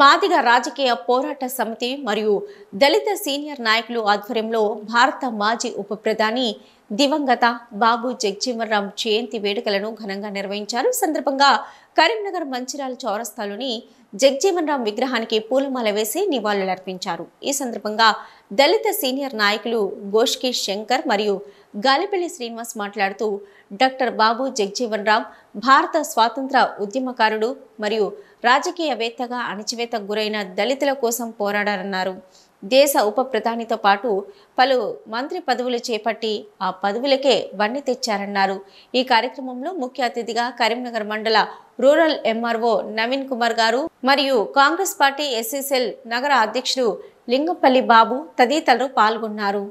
మాదిగ రాజకీయ పోరాట సమితి మరియు దళిత సీనియర్ నాయకులు ఆధ్వర్యంలో భారత మాజీ ఉప ప్రధాని దివంగత బాబు జగ్జీవన్రామ్ జయంతి వేడుకలను ఘనంగా నిర్వహించారు సందర్భంగా కరీంనగర్ మంచిరాల చౌరస్తాలోని జగ్జీవన్రామ్ విగ్రహానికి పూలమాల వేసి నివాళులర్పించారు ఈ సందర్భంగా దళిత సీనియర్ నాయకులు గోష్కి శంకర్ మరియు గాలిపల్లి శ్రీనివాస్ మాట్లాడుతూ డాక్టర్ బాబు జగ్జీవన్రామ్ భారత స్వాతంత్ర ఉద్యమకారుడు మరియు రాజకీయవేత్తగా అణచివేతకు గురైన దళితుల కోసం పోరాడారన్నారు దేశ ఉప ప్రధానితో పాటు పలు మంత్రి పదవులు చేపట్టి ఆ పదవులకే వన్ని తెచ్చారన్నారు ఈ కార్యక్రమంలో ముఖ్య అతిథిగా కరీంనగర్ మండల రూరల్ ఎంఆర్ఓ నవీన్ కుమార్ గారు మరియు కాంగ్రెస్ పార్టీ ఎస్ఎస్ఎల్ నగర అధ్యక్షుడు లింగపల్లి బాబు తదితరులు పాల్గొన్నారు